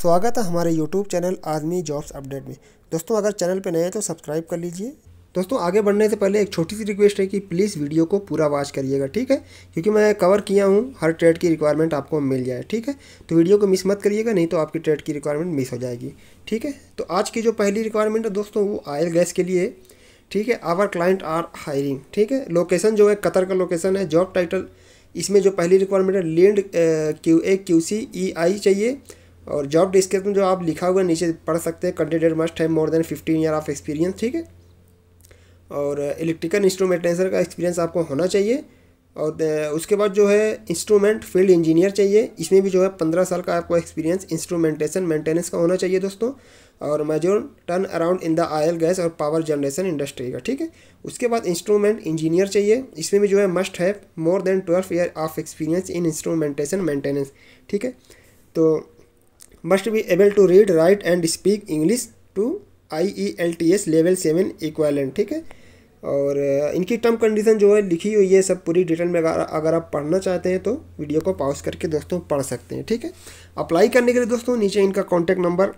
स्वागत है हमारे यूट्यूब चैनल आदमी जॉब्स अपडेट में दोस्तों अगर चैनल पर नए हैं तो सब्सक्राइब कर लीजिए दोस्तों आगे बढ़ने से पहले एक छोटी सी रिक्वेस्ट है कि प्लीज़ वीडियो को पूरा वॉच करिएगा ठीक है क्योंकि मैं कवर किया हूँ हर ट्रेड की रिक्वायरमेंट आपको मिल जाए ठीक है तो वीडियो को मिस मत करिएगा नहीं तो आपकी ट्रेड की रिक्वायरमेंट मिस हो जाएगी ठीक है तो आज की जो पहली रिक्वायरमेंट है दोस्तों वो आयल गैस के लिए ठीक है आवर क्लाइंट आर हायरिंग ठीक है लोकेशन जो है कतर का लोकेशन है जॉब टाइटल इसमें जो पहली रिक्वायरमेंट है लेंड Q A Q C E I चाहिए और जॉब डिस्क्रिप्शन जो आप लिखा हुआ नीचे पढ़ सकते हैं कैंडिडेट मस्ट है more than fifteen year of experience ठीक है और इलेक्ट्रिकल इंस्ट्रोमेंटेंसर का एक्सपीरियंस आपको होना चाहिए और उसके बाद जो है इंस्ट्रूमेंट फील्ड इंजीनियर चाहिए इसमें भी जो है पंद्रह साल का आपको एक्सपीरियंस इंस्ट्रूमेंटेशन मेंटेनेंस का होना चाहिए दोस्तों और major turn around in the oil gas और पावर जनरेशन इंडस्ट्री का ठीक है उसके बाद इंस्ट्रूमेंट इंजीनियर चाहिए इसमें भी जो है मस्ट है more than twelve year of experience in instrumentation maintenance ठीक है तो must be able to read write and speak English to I E L T S level seven equivalent ठीक है और uh, इनकी टर्म कंडीशन जो है लिखी हुई है सब पूरी डिटेल में अगर अगर आप पढ़ना चाहते हैं तो वीडियो को पॉज करके दोस्तों पढ़ सकते हैं ठीक है अप्लाई करने के लिए दोस्तों नीचे इनका कॉन्टैक्ट नंबर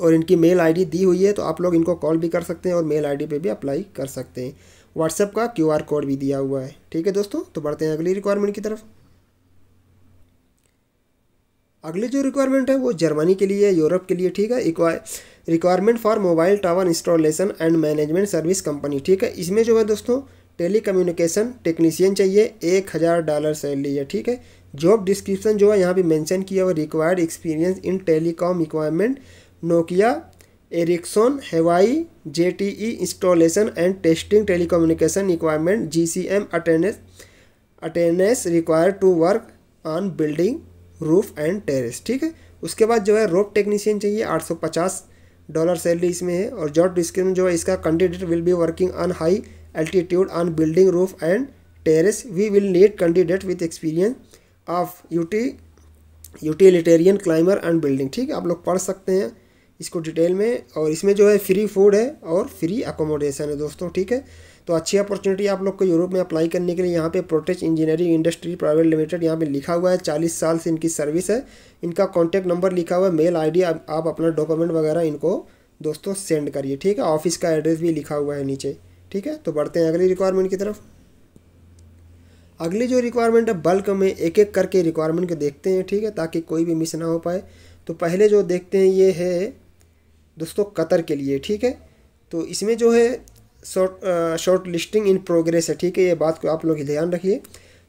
और इनकी मेल आईडी दी हुई है तो आप लोग इनको कॉल भी कर सकते हैं और मेल आईडी पे भी अप्लाई कर सकते हैं व्हाट्सएप का क्यूआर कोड भी दिया हुआ है ठीक है दोस्तों तो बढ़ते हैं अगली रिक्वायरमेंट की तरफ अगली जो रिक्वायरमेंट है वो जर्मनी के लिए यूरोप के लिए ठीक है requirement for mobile tower installation and management service company ठीक है इसमें जो है दोस्तों टेली कम्युनिकेशन टेक्नीशियन चाहिए एक हज़ार डॉलर सैलरी है ठीक है जॉब डिस्क्रिप्शन जो है यहाँ पे मेंशन किया हुआ required experience in telecom requirement Nokia Ericsson Huawei Z T E installation and testing communication requirement G C M attendance attendance require to work on building roof and terrace ठीक है उसके बाद जो है रोप टेक्नीशियन चाहिए 850 dollar salary इसमें है और जॉब डिस्क्रिप्शन जो है इसका candidate will be working on high altitude on building roof and terrace we will need candidate with experience of यूटी यूटिलिटेरियन क्लाइमर एंड बिल्डिंग ठीक है आप लोग पढ़ सकते हैं इसको डिटेल में और इसमें जो है फ्री फूड है और फ्री अकोमोडेशन है दोस्तों ठीक है तो अच्छी अपॉर्चुनिटी आप लोग को यूरोप में अप्लाई करने के लिए यहाँ पे Protex engineering industry private limited यहाँ पे लिखा हुआ है चालीस साल से इनकी सर्विस है इनका कॉन्टैक्ट नंबर लिखा हुआ है मेल आई आप, आप अपना डॉक्यूमेंट वगैरह इनको दोस्तों सेंड करिए ठीक है ऑफिस का एड्रेस भी लिखा हुआ है नीचे ठीक है तो बढ़ते हैं अगली रिक्वायरमेंट की तरफ अगली जो रिक्वायरमेंट है बल्क में एक एक करके रिक्वायरमेंट को देखते हैं ठीक है ताकि कोई भी मिस ना हो पाए तो पहले जो देखते हैं ये है दोस्तों कतर के लिए ठीक है तो इसमें जो है short short listing in progress है ठीक है ये बात को आप लोग ध्यान रखिए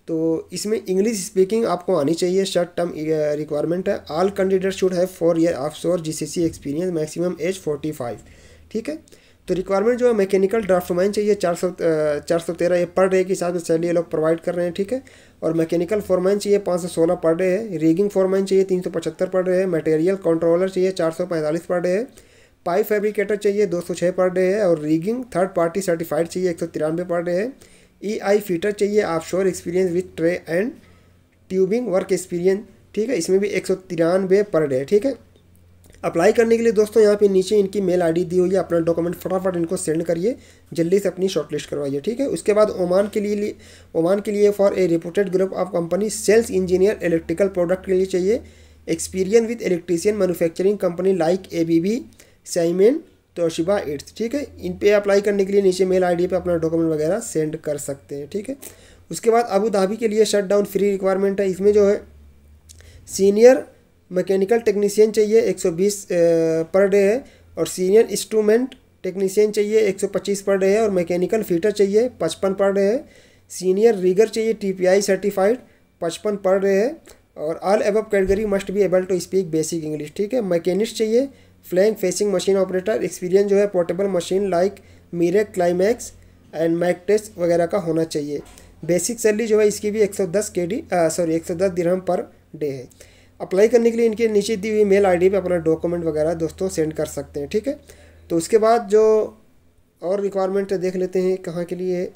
तो इसमें इंग्लिश स्पीकिंग आपको आनी चाहिए शॉर्ट टर्म रिक्वायरमेंट है all candidate should have four year offshore G experience maximum age forty five ठीक है तो रिक्वायरमेंट जो है मैकेनिकल ड्राफ्टमैन चाहिए चार सौ चार सौ तेरह ये पर डे के हिसाब से सैलरी ये लोग प्रोवाइड कर रहे हैं ठीक है और मैकेनिकल फॉरमैन चाहिए पाँच सौ सोलह पर डे है रेगिंग फॉरमैन चाहिए तीन सौ पचहत्तर पर डे है मटेरियल कंट्रोलर चाहिए चार सौ पैंतालीस पर डे है पाइप फैब्रिकेटर चाहिए दो सौ छः पर डे है और रीगिंग थर्ड पार्टी सर्टिफाइड चाहिए एक सौ तिरानवे पर डे है ई e आई फीटर चाहिए offshore experience with tray and tubing work experience ठीक है इसमें भी एक सौ तिरानवे पर डे ठीक है अप्लाई करने के लिए दोस्तों यहाँ पे नीचे इनकी मेल आईडी दी हुई है अपना डॉक्यूमेंट फटाफट इनको सेंड करिए जल्दी से अपनी शॉर्टलिस्ट करवाइए ठीक है उसके बाद ओमान के लिए ओमान के लिए for a reported group of company sales engineer electrical product के लिए चाहिए experience with electrician manufacturing company like A B B Siemens Toshiba etc ठीक है इन पे अप्लाई करने के लिए नीचे मेल आईडी पे अपना डॉक्यूमेंट वगैरह सेंड कर सकते हैं ठीक है उसके बाद अबू धाबी के लिए शट डाउन फ्री रिक्वायरमेंट है इसमें जो है सीनियर मैकेनिकल टेक्नीशियन चाहिए 120 पर डे है और सीनियर इंस्ट्रूमेंट टेक्नीशियन चाहिए 125 पर डे है और मैकेनिकल फीटर चाहिए पचपन पर डे है सीनियर रीगर चाहिए टी सर्टिफाइड पचपन पर डे है और all above category must be able to speak basic English ठीक है मैकेनिस्ट चाहिए flange facing machine operator experience जो है portable machine like Mirage Climax and test वगैरह का होना चाहिए बेसिक सैलरी जो है इसकी भी 110 डी सॉरी 110 दिरहम पर डे है अप्लाई करने के लिए इनके नीचे दी हुई मेल आईडी पे अपना डॉक्यूमेंट वगैरह दोस्तों सेंड कर सकते हैं ठीक है तो उसके बाद जो और रिक्वायरमेंट देख लेते हैं कहाँ के लिए है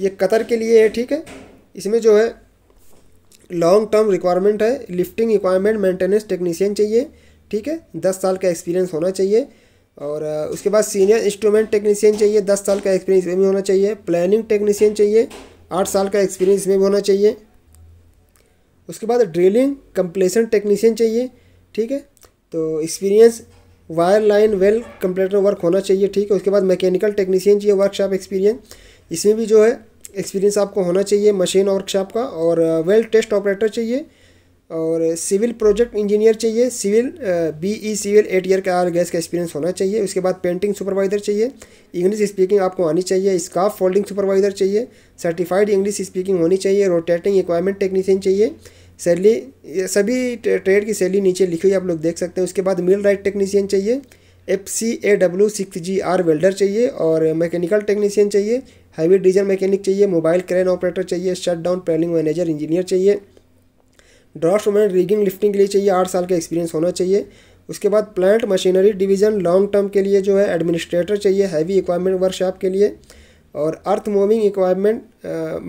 ये कतर के लिए है ठीक है इसमें जो है लॉन्ग टर्म रिक्वायरमेंट है लिफ्टिंग रिक्वायरमेंट मेंटेनेंस टेक्नीशियन चाहिए ठीक है दस साल का एक्सपीरियंस होना चाहिए और उसके बाद सीनियर इंस्ट्रूमेंट टेक्नीशियन चाहिए दस साल का एक्सपीरियंस इसमें भी होना चाहिए प्लानिंग टेक्नीशियन चाहिए आठ साल का एक्सपीरियंस इसमें भी होना चाहिए उसके बाद ड्रिलिंग कंप्लेसन टेक्नीशियन चाहिए ठीक है तो experience wire line well completer work होना चाहिए ठीक है उसके बाद मैकेनिकल टेक्नीशियन चाहिए वर्कशॉप एक्सपीरियंस इसमें भी जो है एक्सपीरियंस आपको होना चाहिए मशीन वर्कशॉप का और वेल टेस्ट ऑपरेटर चाहिए और सिविल प्रोजेक्ट इंजीनियर चाहिए civil B E civil eight year का आर गैस का एक्सपीरियंस होना चाहिए उसके बाद पेंटिंग सुपरवाइज़र चाहिए इंग्लिश स्पीकिंग आपको आनी चाहिए स्काफ फोल्डिंग सुपरवाइज़र चाहिए सर्टिफाइड इंग्लिश स्पीकिंग होनी चाहिए रोटेटिंग रिक्वायरमेंट टेक्नीशियन चाहिए सैली सभी ट्रेड की सैली नीचे लिखी हुई आप लोग देख सकते हैं उसके बाद मिल राइट टेक्नीशियन चाहिए F C A W six G R welder चाहिए और मैकेनिकल टेक्नीशियन चाहिए हैवी डीजल मैकेनिक चाहिए मोबाइल क्रेन ऑपरेटर चाहिए shutdown planning manager engineer चाहिए ड्राफ्ट मैन रिगिंग लिफ्टिंग के लिए चाहिए आठ साल का एक्सपीरियंस होना चाहिए उसके बाद plant machinery division long term के लिए जो है एडमिनिस्ट्रेटर चाहिए हैवी इक्वायरमेंट वर्कशॉप के लिए और earth moving equipment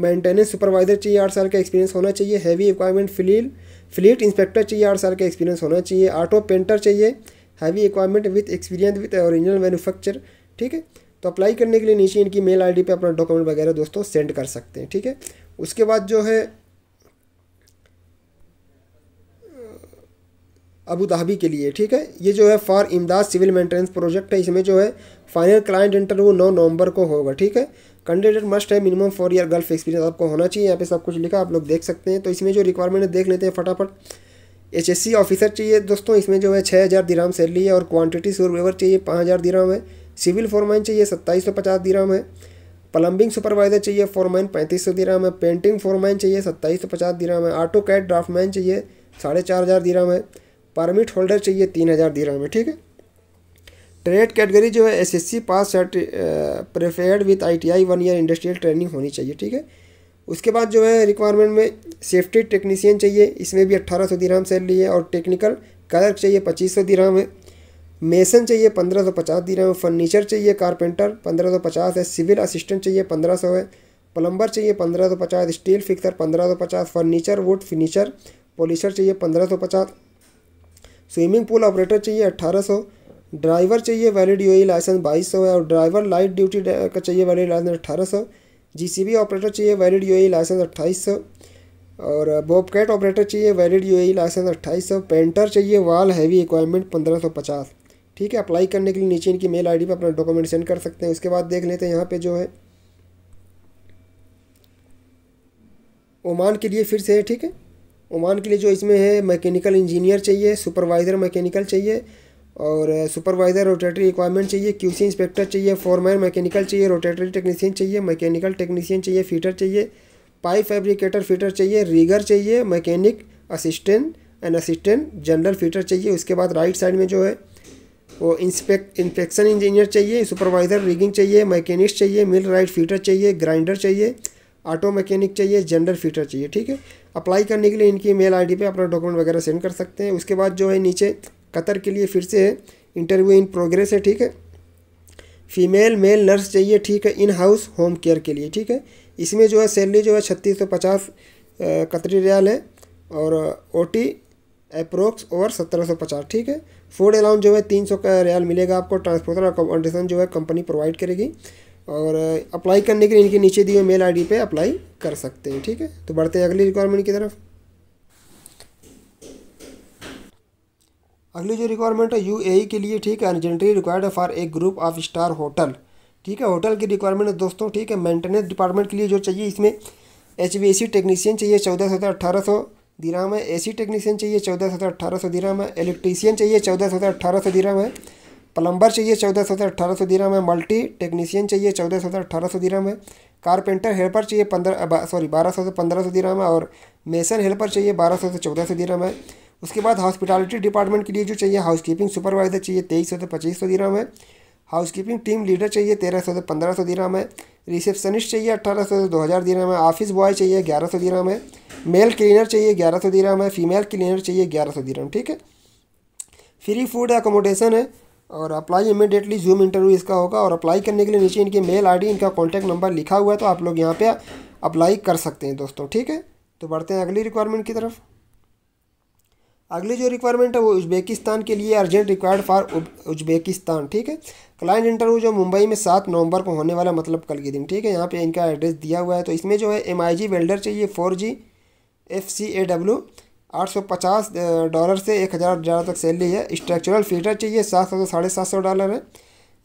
maintenance supervisor चाहिए आठ साल का एक्सपीरियंस होना चाहिए heavy equipment fleet fleet inspector चाहिए आठ साल का एक्सपीरियंस होना चाहिए ऑटो पेंटर चाहिए heavy equipment with experience with original manufacture ठीक है तो अप्लाई करने के लिए नीचे इनकी मेल आईडी पे अपना डॉक्यूमेंट वगैरह दोस्तों सेंड कर सकते हैं ठीक है उसके बाद जो है अबू धाबी के लिए ठीक है ये जो है फॉर इमदाद सिविल मेंटेनेंस प्रोजेक्ट है इसमें जो है फाइनल क्लाइंट इंटरव्यू नौ नवंबर को होगा ठीक है कैंडिडेट मस्ट है minimum four year Gulf experience आपको होना चाहिए यहाँ पे सब कुछ लिखा आप लोग देख सकते हैं तो इसमें जो रिक्वायरमेंट है देख लेते हैं फटाफट एच एस सी ऑफिसर चाहिए दोस्तों इसमें जो है छः हज़ार सैलरी है और क्वांटिटी वेवर चाहिए पाँच हज़ार है सिविल फोरमैन चाहिए सत्ताईस सौ पचास दिराम है प्लम्बिंग सुपरवाइजर चाहिए फोरमैन पैंतीस सौ दिराम है पेंटिंग फोरमैन चाहिए सत्ताईस सौ पचास दिराम है ऑटो कैट ड्राफ्टमैन चाहिए साढ़े चार हज़ार दिराम है परमिट होल्डर चाहिए तीन हज़ार दिराम है ठीक है ट्रेड कैटेगरी जो है S S C pass preferred with I one year industrial training होनी चाहिए ठीक है उसके बाद जो है रिक्वायरमेंट में सेफ्टी टेक्नीशियन चाहिए इसमें भी अट्ठारह सौ दिराम सैलरी है और टेक्निकल कलर चाहिए पच्चीस सौ दिराम है मेसन चाहिए पंद्रह सौ पचास दिरहम फर्नीचर चाहिए कारपेंटर पंद्रह सौ पचास है सिविल असिस्टेंट चाहिए पंद्रह सौ है प्लम्बर चाहिए पंद्रह सौ पचास स्टील फिक्सर पंद्रह सौ पचास फर्नीचर वुड फिनिशर पॉलिशर चाहिए पंद्रह सौ पचास स्विमिंग पूल ऑपरेटर चाहिए अट्ठारह सौ ड्राइवर चाहिए वैलिड यू लाइसेंस बाईस सौ है और ड्राइवर लाइट ड्यूटी का चाहिए वैलिड लाइसेंस अट्ठारह सौ जी ऑपरेटर चाहिए वैलिड यू लाइसेंस अट्ठाईस सौ और बॉबकेट ऑपरेटर चाहिए वैलिड यू लाइसेंस अट्ठाईस सौ पेंटर चाहिए वाल हैवी इक्वायरमेंट पंद्रह सौ पचास ठीक है अप्लाई करने के लिए नीचे इनकी मेल आईडी पर अपना डॉक्यूमेंट सेंड कर सकते हैं उसके बाद देख लेते हैं यहाँ पे जो है ओमान के लिए फिर से है ठीक है ओमान के लिए जो इसमें है मैकेनिकल इंजीनियर चाहिए सुपरवाइज़र मैकेनिकल चाहिए और सुपरवाइज़र रोटेटरी रिक्वायरमेंट चाहिए क्यूसी इंस्पेक्टर चाहिए फॉरमैन मैकेनिकल चाहिए रोटेटरी टेक्नीशियन चाहिए मैकेनिकल टेक्नीशियन चाहिए फीटर चाहिए पाइप फैब्रिकेटर फीटर चाहिए रीगर चाहिए mechanic assistant and assistant general fitter चाहिए उसके बाद राइट साइड में जो है वो इंस्पेक्ट इंफेक्शन इंजीनियर चाहिए सुपरवाइज़र रिगिंग चाहिए मैकेनिक चाहिए मिल राइट फीटर चाहिए ग्राइंडर चाहिए ऑटो मैकेनिक चाहिए जेंडर फीटर चाहिए ठीक है अप्लाई करने के लिए इनकी मेल आईडी पे अपना डॉक्यूमेंट वगैरह सेंड कर सकते हैं उसके बाद जो है नीचे कतर के लिए फिर से है इंटरव्यू इन प्रोग्रेस है ठीक है फीमेल मेल नर्स चाहिए ठीक है इन हाउस होम केयर के लिए ठीक है इसमें जो है सैलरी जो है छत्तीस सौ पचास कतरी रियाल है और ओ टी अप्रोक्स और सत्रह सौ पचास ठीक है फूड अलाउंस जो है तीन सौ का रियाल मिलेगा आपको ट्रांसपोर्टर अकोमोडेशन जो है कंपनी प्रोवाइड करेगी और अप्लाई uh, करने के लिए इनके नीचे दिए मेल आईडी पे अप्लाई कर सकते हैं ठीक है तो बढ़ते हैं अगली रिक्वायरमेंट की तरफ अगली जो रिक्वायरमेंट है यूएई e के लिए ठीक है अर्जेंटली रिक्वायर्ड है for a group of star hotel ठीक है होटल की रिक्वायरमेंट है दोस्तों ठीक है मेंटेनेंस डिपार्टमेंट के लिए जो चाहिए इसमें एच टेक्नीशियन चाहिए चौदह सौ अठारह सौ दिराम है ए टेक्नीशियन चाहिए चौदह सौ से अट्ठारह सौ दिराम है इलेक्ट्रीशियन चाहिए चौदह सौ से अट्ठारह सौ दिराम है प्लम्बर चाहिए चौदह सौ से अट्ठारह सौ दिराम है मल्टी टेक्नीशियन चाहिए चौदह सौ से अट्ठारह सौ दिराम है कारपेंटर हेल्पर चाहिए पंद्रह सॉरी बारह सौ से पंद्रह सौ दिराम है और मेसन हेल्पर चाहिए बारह सौ से चौदह सौ दिराम है उसके बाद हॉस्पिटलिटी डिपार्टमेंट के लिए जो चाहिए हाउसकीपिंग सुपरवाइज़र चाहिए तेईस सौ से पच्चीस सौ दिराम है हाउसकीपिंग टीम लीडर चाहिए तेरह सौ से पंद्रह सौ दिन है रिसेप्शनिस्ट चाहिए अट्ठारह सौ से दो हज़ार दिन है ऑफिस बॉय चाहिए ग्यारह सौ दिन है मेल क्लीनर चाहिए ग्यारह सौ दिन है फीमेल क्लीनर चाहिए ग्यारह सौ दिराम ठीक है फ्री फूड एकोमोडेशन है और अप्लाई इमीडिएटली जूम इंटरव्यू इसका होगा और अप्लाई करने के लिए नीचे इनकी मेल डी इनका कॉन्टैक्ट नंबर लिखा हुआ है तो आप लोग यहाँ पे अप्लाई कर सकते हैं दोस्तों ठीक है तो बढ़ते हैं अगली रिक्वायरमेंट की तरफ अगली जो रिक्वायरमेंट है वो उज्बेकिस्तान के लिए अर्जेंट रिक्वायर्ड फॉर उज्बेकिस्तान ठीक है क्लाइंट इंटरव्यू जो मुंबई में सात नवंबर को होने वाला मतलब कल के दिन ठीक है यहाँ पे इनका एड्रेस दिया हुआ है तो इसमें जो है एम आई जी वेल्डर चाहिए four G F C A W आठ सौ पचास डॉलर से एक हज़ार डॉलर तक सैलरी है स्ट्रक्चरल फीटर चाहिए सात सौ से साढ़े सात सौ डॉलर है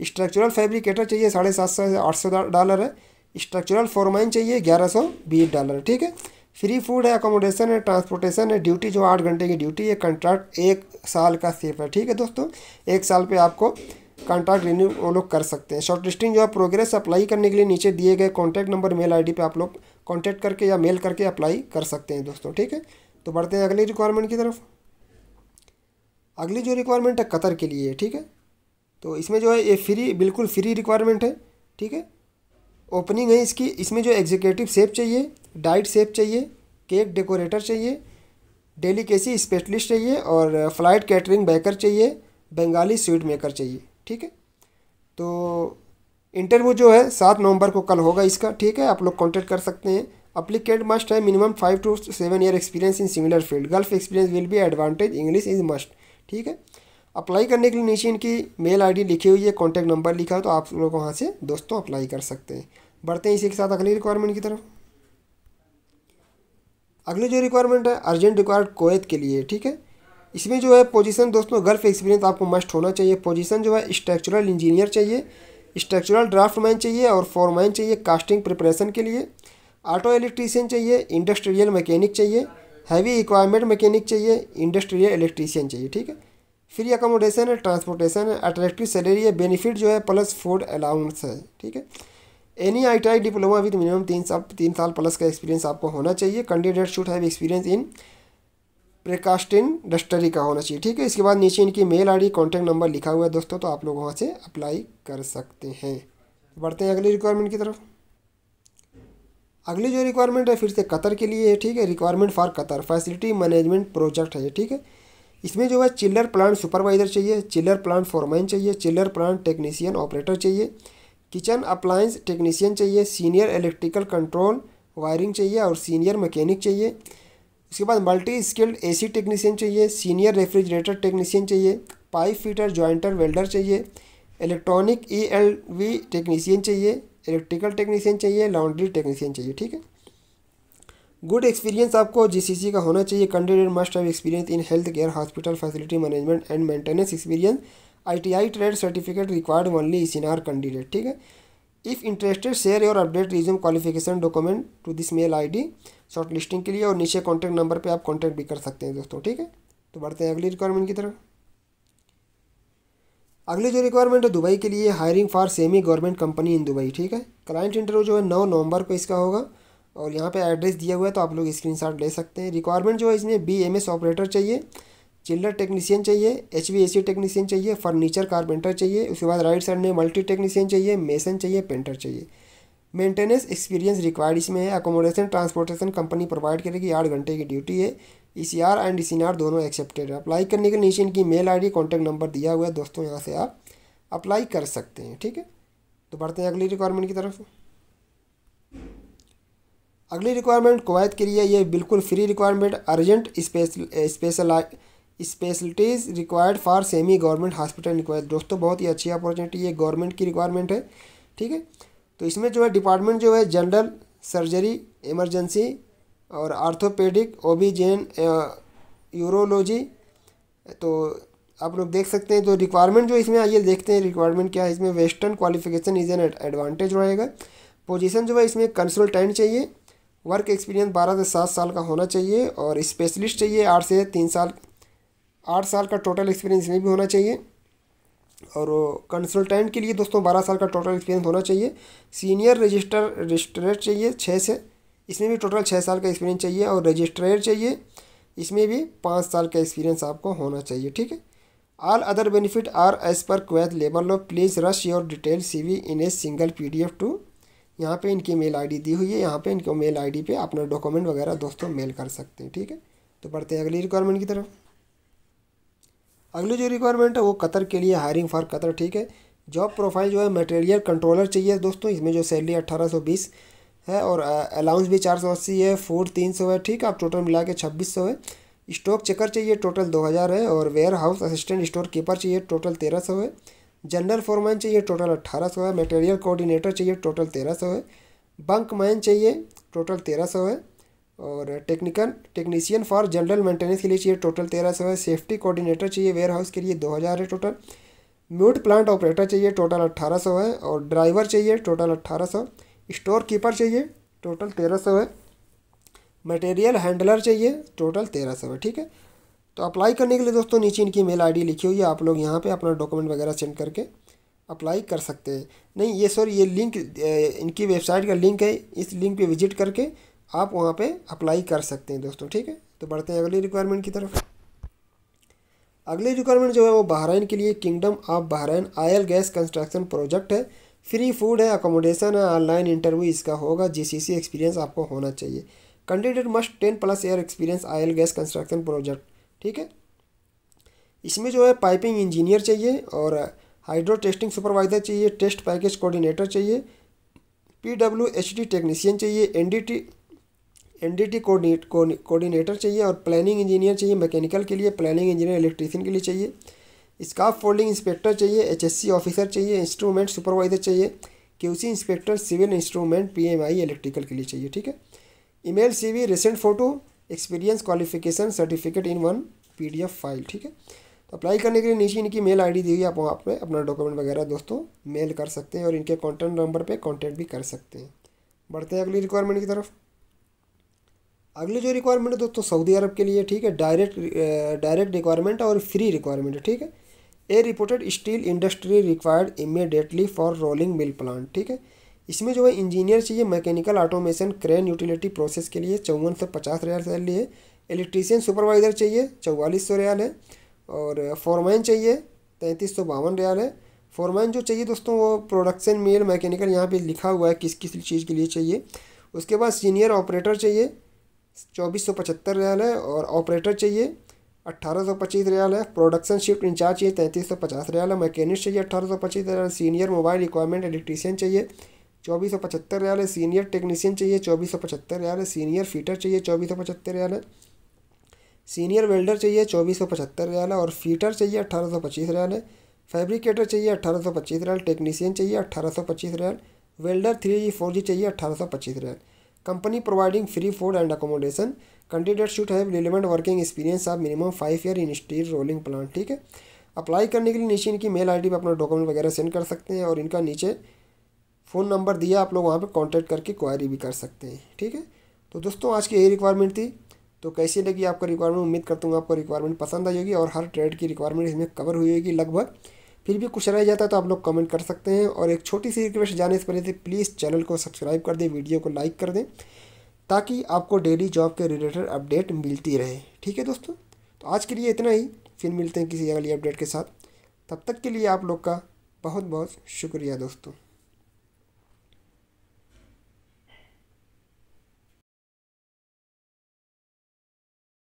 स्ट्रक्चरल फेब्रिकेटर चाहिए साढ़े सात सौ से आठ सौ डॉलर है स्ट्रक्चरल फॉरमाइन चाहिए ग्यारह सौ बीस डॉलर ठीक है फ्री फूड है अकोमोडेशन है ट्रांसपोर्टेशन है ड्यूटी जो आठ घंटे की ड्यूटी है कंट्रैक्ट एक साल का सेफ है ठीक है दोस्तों एक साल पे आपको कॉन्ट्रैक्ट रिन्यू वो लोग कर सकते हैं शॉर्ट लिस्टिंग जो है प्रोग्रेस अप्लाई करने के लिए नीचे दिए गए contact number mail I D आप लोग कॉन्टैक्ट करके या मेल करके अप्लाई कर सकते हैं दोस्तों ठीक है तो बढ़ते हैं अगली रिक्वायरमेंट की तरफ अगली जो रिक्वायरमेंट है कतर के लिए ठीक है तो इसमें जो है ये फ्री बिल्कुल फ्री रिक्वायरमेंट है ठीक है ओपनिंग है इसकी इसमें जो एग्जीक्यूटिव सेफ चाहिए डाइट सेफ चाहिए केक डेकोरेटर चाहिए डेलीकेसी स्पेशलिस्ट चाहिए और फ्लाइट कैटरिंग बैकर चाहिए बंगाली स्वीट मेकर चाहिए ठीक है तो इंटरव्यू जो है सात नवंबर को कल होगा इसका ठीक है आप लोग कांटेक्ट कर सकते हैं अप्लीकेट मस्ट है minimum five to seven year experience in similar field Gulf experience will be advantage English is must ठीक है अप्लाई करने के लिए नीचे इनकी मेल आईडी लिखी हुई है कॉन्टैक्ट नंबर लिखा है तो आप लोग वहाँ से दोस्तों अप्लाई कर सकते हैं बढ़ते हैं इसी के साथ अगली रिक्वायरमेंट की तरफ अगली जो रिक्वायरमेंट है अर्जेंट रिक्वायर्ड कोयत के लिए ठीक है इसमें जो है पोजीशन दोस्तों गल्फ एक्सपीरियंस आपको मस्ट होना चाहिए पोजीशन जो है स्ट्रक्चरल इंजीनियर चाहिए स्ट्रक्चरल ड्राफ्ट मैन चाहिए और फॉरमैन चाहिए कास्टिंग प्रिपरेशन के लिए ऑटो इलेक्ट्रीशियन चाहिए इंडस्ट्रियल मैकेनिक चाहिए हैवी इक्वायरमेंट मैकेनिक चाहिए इंडस्ट्रियल इलेक्ट्रीशियन चाहिए ठीक है फ्री अकोमोडेशन है ट्रांसपोर्टेशन है अट्रैक्टिव सैलरी है बेनिफिट जो है प्लस फूड अलाउंस है ठीक है any I T diploma with minimum तीन साल तीन साल प्लस का एक्सपीरियंस आपको होना चाहिए candidate should have experience in precast industry का होना चाहिए ठीक है इसके बाद नीचे इनकी मेल डी कॉन्टैक्ट नंबर लिखा हुआ है दोस्तों तो आप लोग वहाँ से अप्लाई कर सकते हैं बढ़ते हैं अगली रिक्वायरमेंट की तरफ अगली जो रिक्वायरमेंट है फिर से कतर के लिए है ठीक है requirement for Qatar facility management project है ठीक है इसमें जो है चिल्लर प्लांट सुपरवाइज़र चाहिए चिल्लर प्लांट फोरमैन चाहिए चिल्लर प्लांट टेक्नीसियन ऑपरेटर चाहिए किचन अप्लायंस टेक्नीसियन चाहिए सीनियर इलेक्ट्रिकल कंट्रोल वायरिंग चाहिए और सीनियर मैकेनिक चाहिए उसके बाद मल्टी स्किल्ड एसी टेक्नीशियन चाहिए सीनियर रेफ्रिजरेटर टेक्नीशियन चाहिए पाइप फीटर जॉइंटर वेल्डर चाहिए electronic E L V technician चाहिए इलेक्ट्रिकल टेक्नीशियन चाहिए लॉन्ड्री टेक्नीशियन चाहिए ठीक है गुड एक्सपीरियंस आपको जीसीसी का होना चाहिए candidate must have experience in health care hospital facility management and maintenance experience ITI trade certificate required only इस इन आर कैंडिडेट ठीक है if interested share your update resume qualification document to this mail I short listing के लिए और नीचे contact number पर आप कॉन्टैक्ट भी कर सकते हैं दोस्तों ठीक है तो बढ़ते हैं अगली रिक्वायरमेंट की तरफ अगली जो रिक्वायरमेंट है दुबई के लिए hiring for semi government company in Dubai ठीक है क्लाइंट इंटरव्यू जो है नौ नवंबर को इसका होगा और यहाँ पे एड्रेस दिया हुआ है तो आप लोग स्क्रीनशॉट ले सकते हैं रिक्वायरमेंट जो है इसमें बी एम एस ऑपरेटर चाहिए चिल्डर टेक्नीशियन चाहिए H V A C technician चाहिए फर्नीचर कारपेंटर चाहिए उसके बाद राइट साइड में मल्टी टेक्नीशियन चाहिए मेसन चाहिए पेंटर चाहिए मेंटेनेंस एक्सपीरियंस रिक्वायर्ड इसमें है अकोमोडेशन ट्रांसपोर्टेशन कंपनी प्रोवाइड करेगी आठ घंटे की ड्यूटी है E C R and E C R दोनों एक्सेप्टेड है अप्लाई करने के नीचे इनकी mail I D contact number दिया हुआ है दोस्तों यहाँ से आप अप्लाई कर सकते हैं ठीक है तो बढ़ते हैं अगली रिक्वायरमेंट की तरफ अगली रिक्वायरमेंट कुवैत के लिए ये बिल्कुल free requirement urgent special specialities required for semi government hospital required दोस्तों बहुत ही अच्छी अपॉर्चुनिटी ये गवर्नमेंट की रिक्वायरमेंट है ठीक है तो इसमें जो है डिपार्टमेंट जो है जनरल सर्जरी इमरजेंसी और आर्थोपेडिक ओबीजेन यूरोलॉजी तो आप लोग देख सकते हैं तो रिक्वायरमेंट जो इसमें आइए देखते हैं रिक्वायरमेंट क्या है इसमें western qualification is an advantage रहेगा पोजीशन जो है इसमें कंसल्टेंट चाहिए वर्क एक्सपीरियंस बारह से सात साल का होना चाहिए और स्पेशलिस्ट चाहिए आठ से तीन साल आठ साल का टोटल एक्सपीरियंस में भी होना चाहिए और कंसल्टेंट के लिए दोस्तों बारह साल का टोटल एक्सपीरियंस होना चाहिए सीनियर रजिस्टर रजिस्ट्रेट चाहिए छः से इसमें भी टोटल छः साल का एक्सपीरियंस चाहिए और रजिस्ट्रेट चाहिए इसमें भी पाँच साल का एक्सपीरियंस आपको होना चाहिए ठीक है all other benefit are as per Kuwait labour law please rush your detail C V in a single P D F to यहाँ पे इनकी मेल आईडी दी हुई है यहाँ पे इनको मेल आईडी पे अपना डॉक्यूमेंट वगैरह दोस्तों मेल कर सकते हैं ठीक है तो पढ़ते हैं अगली रिक्वायरमेंट की तरफ अगली जो रिक्वायरमेंट है वो कतर के लिए हायरिंग फॉर कतर ठीक है जॉब प्रोफाइल जो है मटेरियल कंट्रोलर चाहिए दोस्तों इसमें जो सैलरी अट्ठारह सौ बीस है और अलाउंस भी चार सौ अस्सी है फूड तीन सौ है ठीक है आप टोटल मिला के छब्बीस सौ है स्टॉक चेकर चाहिए टोटल दो हज़ार है और warehouse assistant store keeper चाहिए टोटल तेरह सौ है जनरल फोरमैन चाहिए टोटल अट्ठारह सौ है मटेरियल कोऑर्डिनेटर चाहिए टोटल तेरह सौ है बंक मैन चाहिए टोटल तेरह सौ है और technical technician for general maintenance के लिए चाहिए टोटल तेरह सौ है सेफ्टी कोऑर्डिनेटर चाहिए वेयर हाउस के लिए दो हज़ार है टोटल म्यूट प्लांट ऑपरेटर चाहिए टोटल अट्ठारह सौ है और ड्राइवर चाहिए टोटल अट्ठारह सौ स्टोर कीपर चाहिए टोटल तेरह सौ है मटेरियल हैंडलर चाहिए टोटल तेरह सौ है ठीक है तो अप्लाई करने के लिए दोस्तों नीचे इनकी मेल आईडी लिखी हुई है आप लोग यहाँ पे अपना डॉक्यूमेंट वगैरह सेंड करके अप्लाई कर सकते हैं नहीं ये सॉरी ये लिंक इनकी वेबसाइट का लिंक है इस लिंक पे विजिट करके आप वहाँ पे अप्लाई कर सकते हैं दोस्तों ठीक है तो बढ़ते हैं अगली रिक्वायरमेंट की तरफ अगली रिक्वायरमेंट जो है वो बहराइन के लिए kingdom of Bahrain oil gas construction project है फ्री फूड है अकोमोडेशन है ऑनलाइन इंटरव्यू इसका होगा जी एक्सपीरियंस आपको होना चाहिए candidate must ten plus year experience oil gas construction project ठीक है इसमें जो है पाइपिंग इंजीनियर चाहिए और हाइड्रो टेस्टिंग सुपरवाइज़र चाहिए टेस्ट पैकेज कोऑर्डिनेटर चाहिए P W H D technician चाहिए N D T N D T coordinate coordinator चाहिए और प्लानिंग इंजीनियर चाहिए मैकेनिकल के लिए प्लानिंग इंजीनियर इलेक्ट्रीशियन के लिए चाहिए स्काफ फोल्डिंग इंस्पेक्टर चाहिए सी ऑफिसर चाहिए इंस्ट्रूमेंट सुपरवाइजर चाहिए QC inspector civil instrument I electrical के लिए चाहिए ठीक है ईमेल वी recent photo experience qualification certificate in one F file ठीक है तो अप्लाई करने के लिए नीचे इनकी मेल आईडी दी हुई आप वहाँ पर अपना डॉक्यूमेंट वगैरह दोस्तों मेल कर सकते हैं और इनके कॉन्टैक्ट नंबर पर कॉन्टैक्ट भी कर सकते हैं बढ़ते हैं अगली रिक्वायरमेंट की तरफ अगली जो रिक्वायरमेंट है दोस्तों सऊदी अरब के लिए ठीक है डायरेक्ट डायरेक्ट रिक्वायरमेंट और फ्री रिक्वायरमेंट है ठीक है a reported steel industry required immediately for rolling mill plant ठीक है इसमें जो है इंजीनियर चाहिए mechanical automation crane utility process के लिए चौवन से पचास रियाल सैलरी है इलेक्ट्रीशियन सुपरवाइज़र चाहिए चौवालीस सौ रियाल है और फॉरमैन चाहिए तैंतीस सौ बावन रियाल है फॉरमैन जो चाहिए दोस्तों वो प्रोडक्शन मेल मैकेनिकल यहाँ पे लिखा हुआ है किस किस चीज़ के लिए चाहिए उसके बाद सीनियर ऑपरेटर चाहिए चौबीस सौ पचहत्तर रियाल है और ऑपरेटर चाहिए अट्ठारह सौ पच्चीस रियाल है प्रोडक्शन शिफ्ट इंचार्ज चाहिए तैंतीस सौ पचास रियाल है मैकेनिक चाहिए अट्ठारह सौ पच्चीस riyal senior mobile requirement electrician चाहिए चौबीस सौ पचहत्तर रियाल है सीनियर टेक्नीशियन चाहिए चौबीस सौ पचहत्तर रियाल है सीनियर फीटर चाहिए चौबीस सौ पचहत्तर रियाल है सीनियर वेल्डर चाहिए चौबीस सौ पचहत्तर रियाल है और फीटर चाहिए अठारह सौ पच्चीस रियाल है फैब्रिकेटर चाहिए अट्ठारह सौ पच्चीस रियाल टेक्नीशियन चाहिए अट्ठारह सौ पच्चीस riyal welder three G four G चाहिए अट्ठारह सौ पच्चीस riyal company providing free food and accommodation candidate should have relevant working experience of minimum five year in steel rolling plant ठीक है अप्लाई करने के लिए नीचे इनकी मेल आईडी पर अपना डॉक्यूमेंट वगैरह सेंड कर सकते हैं और इनका नीचे फ़ोन नंबर दिया आप लोग वहाँ पर कॉन्टैक्ट करके क्वायरी भी कर सकते हैं ठीक है तो दोस्तों आज की यही रिक्वायरमेंट थी तो कैसी लगी आपका रिक्वायरमेंट उम्मीद करता हूँ आपको रिक्वायरमेंट पसंद आई होगी और हर ट्रेड की रिक्वायरमेंट इसमें कवर हुई होगी लगभग फिर भी कुछ रह जाता है तो आप लोग कमेंट कर सकते हैं और एक छोटी सी रिक्वेस्ट जाने से पहले प्लीज़ चैनल को सब्सक्राइब कर दें वीडियो को लाइक कर दें ताकि आपको डेली जॉब के रिलेटेड अपडेट मिलती रहे ठीक है दोस्तों तो आज के लिए इतना ही फिर मिलते हैं किसी अगली अपडेट के साथ तब तक के लिए आप लोग का बहुत बहुत शुक्रिया दोस्तों